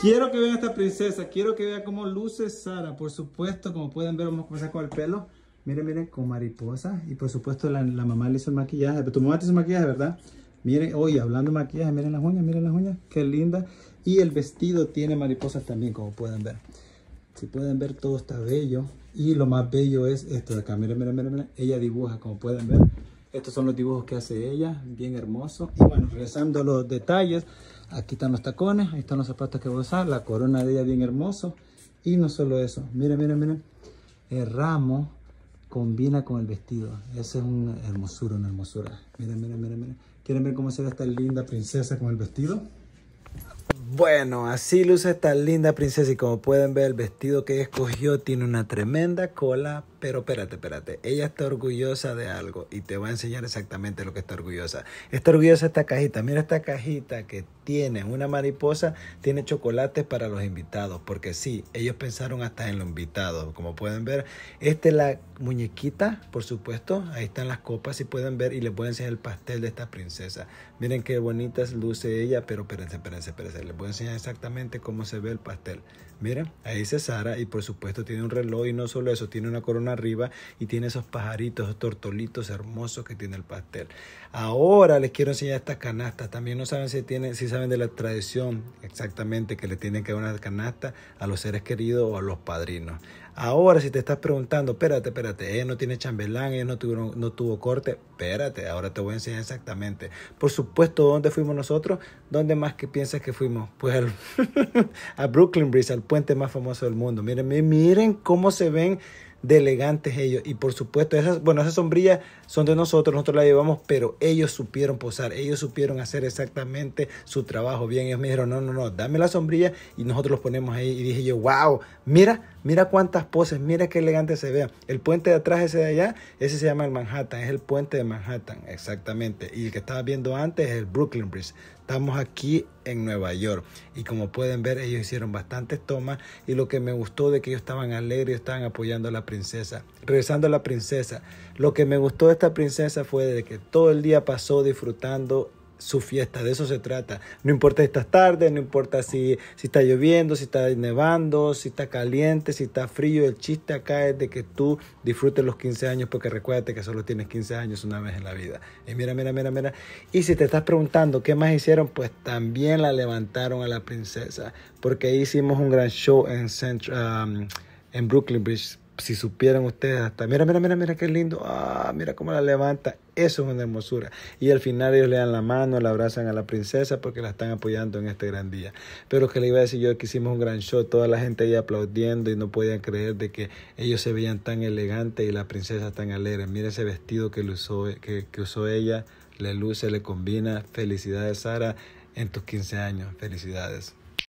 Quiero que vean esta princesa, quiero que vean cómo luce Sara. Por supuesto, como pueden ver, vamos a comenzar con el pelo. Miren, miren, con mariposas. Y por supuesto, la, mamá le hizo el maquillaje. Pero tu mamá te hizo el maquillaje, ¿verdad? Miren, hoy hablando de maquillaje, miren las uñas, miren las uñas. Qué linda. Y el vestido tiene mariposas también, como pueden ver. Si pueden ver, todo está bello. Y lo más bello es esto de acá. Miren, miren, miren, miren. Ella dibuja, como pueden ver. Estos son los dibujos que hace ella, bien hermoso. Y bueno, regresando a los detalles, aquí están los tacones, ahí están los zapatos que voy a usar, la corona de ella bien hermoso. Y no solo eso, miren, miren, miren, el ramo combina con el vestido. Esa es una hermosura, una hermosura. Miren, miren, miren, miren. ¿Quieren ver cómo se ve esta linda princesa con el vestido? Bueno, así luce esta linda princesa y como pueden ver el vestido que ella escogió tiene una tremenda cola, pero espérate, espérate, ella está orgullosa de algo y te voy a enseñar exactamente lo que está orgullosa. Está orgullosa esta cajita, mira esta cajita que tiene una mariposa, tiene chocolates para los invitados, porque sí, ellos pensaron hasta en los invitados, como pueden ver. Esta es la muñequita, por supuesto, ahí están las copas y pueden ver y les voy a enseñar el pastel de esta princesa. Miren qué bonitas luce ella, pero espérense, espérense, espérense, les voy enseñar exactamente cómo se ve el pastel. Mira, ahí dice Sara y por supuesto tiene un reloj y no solo eso, tiene una corona arriba y tiene esos pajaritos, esos tortolitos hermosos que tiene el pastel. Ahora les quiero enseñar estas canastas. También no saben si, tienen, si saben de la tradición exactamente que le tienen que dar una canasta a los seres queridos o a los padrinos. Ahora si te estás preguntando, espérate, espérate, ella no tiene chambelán, ella no, no tuvo corte, espérate, ahora te voy a enseñar exactamente. Por supuesto, ¿dónde fuimos nosotros? ¿Dónde más que piensas que fuimos? Pues a Brooklyn Bridge, al puente más famoso del mundo. Miren, miren cómo se ven de elegantes ellos. Y por supuesto, esas, bueno, esas sombrillas son de nosotros, nosotros las llevamos, pero ellos supieron posar, ellos supieron hacer exactamente su trabajo bien. Ellos me dijeron, no, no, no, dame la sombrilla y nosotros los ponemos ahí. Y dije yo, wow, mira, Mira cuántas poses, mira qué elegante se vea. El puente de atrás, ese de allá, ese se llama el Manhattan, es el puente de Manhattan, exactamente. Y el que estaba viendo antes es el Brooklyn Bridge. Estamos aquí en Nueva York. Y como pueden ver, ellos hicieron bastantes tomas. Y lo que me gustó de que ellos estaban alegres, estaban apoyando a la princesa. Regresando a la princesa. Lo que me gustó de esta princesa fue de que todo el día pasó disfrutando su fiesta, de eso se trata. No importa si estás tarde, no importa si, si está lloviendo, si está nevando, si está caliente, si está frío, el chiste acá es de que tú disfrutes los 15 años porque recuérdate que solo tienes 15 años una vez en la vida. Y mira, mira, mira, mira. Y si te estás preguntando qué más hicieron, pues también la levantaron a la princesa porque hicimos un gran show en, um, en Brooklyn Bridge si supieran ustedes hasta, mira, mira, mira, mira qué lindo, ah, mira cómo la levanta, eso es una hermosura. Y al final ellos le dan la mano, le abrazan a la princesa porque la están apoyando en este gran día. Pero que le iba a decir yo que hicimos un gran show, toda la gente ahí aplaudiendo y no podían creer de que ellos se veían tan elegantes y la princesa tan alegre. Mira ese vestido que, usó, que, que usó ella, le luce, le combina. Felicidades, Sara, en tus 15 años, felicidades.